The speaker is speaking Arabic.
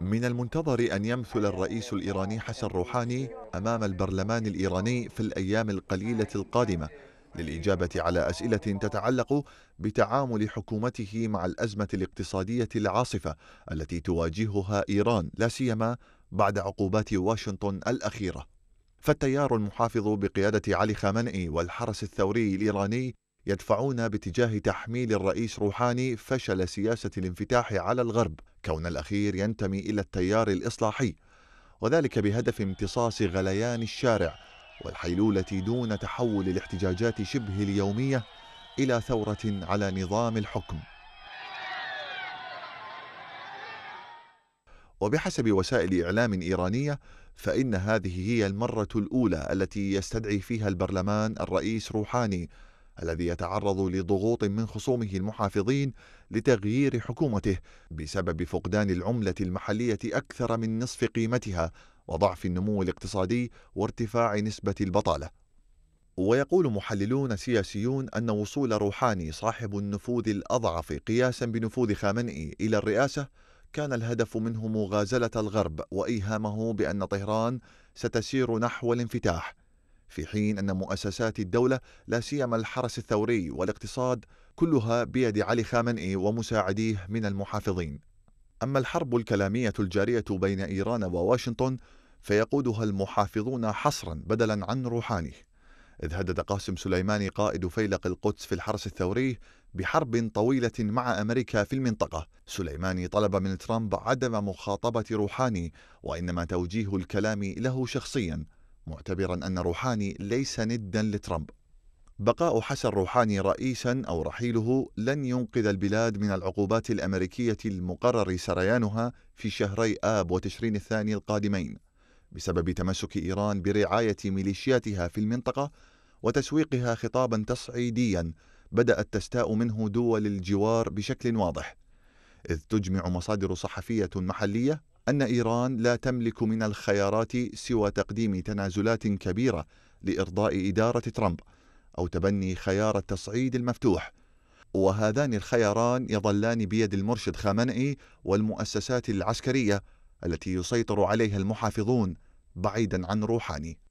من المنتظر أن يمثل الرئيس الإيراني حسن روحاني أمام البرلمان الإيراني في الأيام القليلة القادمة للإجابة على أسئلة تتعلق بتعامل حكومته مع الأزمة الاقتصادية العاصفة التي تواجهها إيران لا سيما بعد عقوبات واشنطن الأخيرة فالتيار المحافظ بقيادة علي خامنئي والحرس الثوري الإيراني يدفعون باتجاه تحميل الرئيس روحاني فشل سياسة الانفتاح على الغرب كون الأخير ينتمي إلى التيار الإصلاحي وذلك بهدف امتصاص غليان الشارع والحيلولة دون تحول الاحتجاجات شبه اليومية إلى ثورة على نظام الحكم وبحسب وسائل إعلام إيرانية فإن هذه هي المرة الأولى التي يستدعي فيها البرلمان الرئيس روحاني الذي يتعرض لضغوط من خصومه المحافظين لتغيير حكومته بسبب فقدان العملة المحلية أكثر من نصف قيمتها وضعف النمو الاقتصادي وارتفاع نسبة البطالة. ويقول محللون سياسيون أن وصول روحاني صاحب النفوذ الأضعف قياسا بنفوذ خامنئي إلى الرئاسة كان الهدف منه مغازلة الغرب وإيهامه بأن طهران ستسير نحو الانفتاح في حين أن مؤسسات الدولة لا سيما الحرس الثوري والاقتصاد كلها بيد علي خامنئي ومساعديه من المحافظين أما الحرب الكلامية الجارية بين إيران وواشنطن فيقودها المحافظون حصرا بدلا عن روحانه إذ هدد قاسم سليماني قائد فيلق القدس في الحرس الثوري بحرب طويلة مع أمريكا في المنطقة سليماني طلب من ترامب عدم مخاطبة روحاني وإنما توجيه الكلام له شخصيا معتبرا أن روحاني ليس ندا لترامب بقاء حسن روحاني رئيسا أو رحيله لن ينقذ البلاد من العقوبات الأمريكية المقرر سريانها في شهري آب وتشرين الثاني القادمين بسبب تمسك إيران برعاية ميليشياتها في المنطقة وتسويقها خطابا تصعيديا بدأت تستاء منه دول الجوار بشكل واضح إذ تجمع مصادر صحفية محلية أن إيران لا تملك من الخيارات سوى تقديم تنازلات كبيرة لإرضاء إدارة ترامب أو تبني خيار التصعيد المفتوح وهذان الخياران يظلان بيد المرشد خامنئي والمؤسسات العسكرية التي يسيطر عليها المحافظون بعيدا عن روحاني